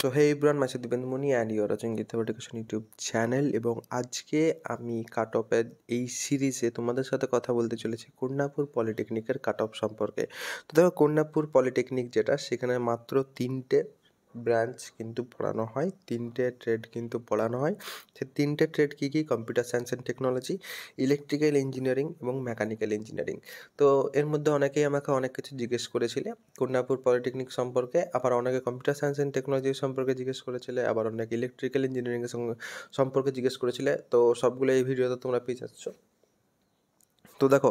so hey ইব্রান মাসে Dibendramani and you're watching Gita education YouTube channel এবং আজকে আমি কাট অফের এই সিরিজে তোমাদের সাথে কথা বলতে চলেছি কন্যাপুর পলিটেকনিকের কাট অফ সম্পর্কে তো দেখো কন্যাপুর পলিটেকনিক যেটা সেখানে মাত্র তিনটে ব্রাঞ্চ কিন্তু পড়ানো হয় তিনটে ট্রেড কিন্তু পড়ানো হয় সে তিনটে ট্রেড কী কী computer science and technology electrical engineering এবং মেকানিক্যাল ইঞ্জিনিয়ারিং তো এর মধ্যে অনেকেই আমাকে অনেক কিছু জিজ্ঞেস করেছিলে কন্যাপুর পলিটেকনিক সম্পর্কে আবার অনেকে কম্পিউটার সায়েন্স অ্যান্ড টেকনোলজি সম্পর্কে জিজ্ঞেস করেছিলে আবার অনেকে ইলেকট্রিক্যাল ইঞ্জিনিয়ারিং সম্পর্কে জিজ্ঞেস করেছিলে তো সবগুলো এই ভিডিওতে তোমরা পেয়ে যাচ্ছ তো দেখো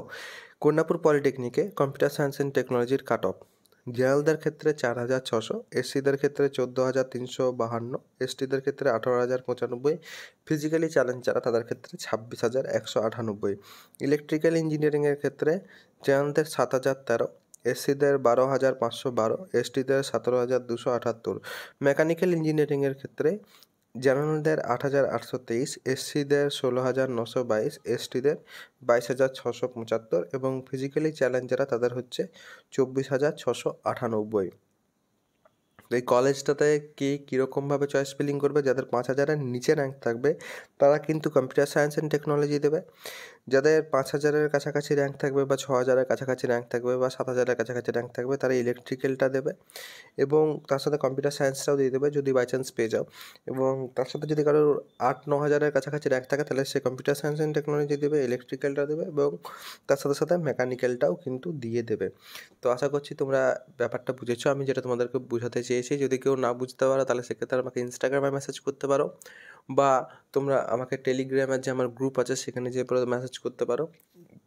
কন্যাপুর পলিটেকনিকে কম্পিউটার সায়েন্স অ্যান্ড টেকনোলজির কাট অফ জেনারেলদের ক্ষেত্রে চার হাজার ছশো এসসিদের ক্ষেত্রে চোদ্দো হাজার তিনশো বাহান্ন এসটিদের ক্ষেত্রে আঠারো হাজার পঁচানব্বই ফিজিক্যালি চ্যালেঞ্জ যারা তাদের ক্ষেত্রে ছাব্বিশ হাজার একশো আটানব্বই ইলেকট্রিক্যাল ইঞ্জিনিয়ারিংয়ের ক্ষেত্রে জেনারেলদের সাত হাজার তেরো এসসিদের বারো হাজার পাঁচশো বারো এসটিদের সতেরো হাজার দুশো আটাত্তর মেকানিক্যাল ইঞ্জিনিয়ারিংয়ের ক্ষেত্রে জেনারেলদের আট হাজার আটশো তেইশ এসসিদের ষোলো হাজার নশো বাইশ এসটিদের বাইশ হাজার ছশো পঁচাত্তর এবং ফিজিক্যালি চ্যালেঞ্জ যারা তাদের হচ্ছে চব্বিশ হাজার ছশো আটানব্বই এই কলেজটাতে কে কীরকমভাবে চয়েস ফিলিং করবে যাদের পাঁচ হাজারের নিচে র্যাঙ্ক থাকবে তারা কিন্তু কম্পিউটার সায়েন্স অ্যান্ড টেকনোলজি দেবে যাদের পাঁচ হাজারের কাছাকাছি র্যাঙ্ক থাকবে বা ছ হাজারের কাছাকাছি র্যাঙ্ক থাকবে বা সাত হাজারের কাছাকাছি র্যাঙ্ক থাকবে তারা ইলেকট্রিক্যালটা দেবে এবং তার সাথে কম্পিউটার সায়েন্সটাও দিয়ে দেবে যদি বাই চান্স পেয়ে যাও এবং তার সাথে যদি কারোর আট ন হাজারের কাছাকাছি র্যাঙ্ক থাকে তাহলে সে কম্পিউটার সায়েন্স অ্যান্ড টেকনোলজি দেবে ইলেকট্রিক্যালটা দেবে এবং তার সাথে সাথে মেকানিক্যালটাও কিন্তু দিয়ে দেবে তো আশা করছি তোমরা ব্যাপারটা বুঝেছো আমি যেটা তোমাদেরকে বোঝাতে চাই চেয়েছি যদি কেউ না বুঝতে পারো তাহলে সেক্ষেত্রে আমাকে ইনস্টাগ্রামে মেসেজ করতে পারো বা তোমরা আমাকে টেলিগ্রামের যে আমার গ্রুপ আছে সেখানে যে মেসেজ করতে পারো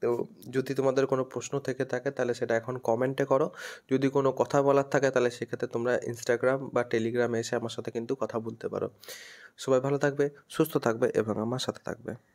তো যদি তোমাদের কোনো প্রশ্ন থেকে থাকে তাহলে সেটা এখন কমেন্টে করো যদি কোনো কথা বলার থাকে তাহলে সেক্ষেত্রে তোমরা ইনস্টাগ্রাম বা টেলিগ্রামে এসে আমার সাথে কিন্তু কথা বলতে পারো সবাই ভালো থাকবে সুস্থ থাকবে এবং আমার সাথে থাকবে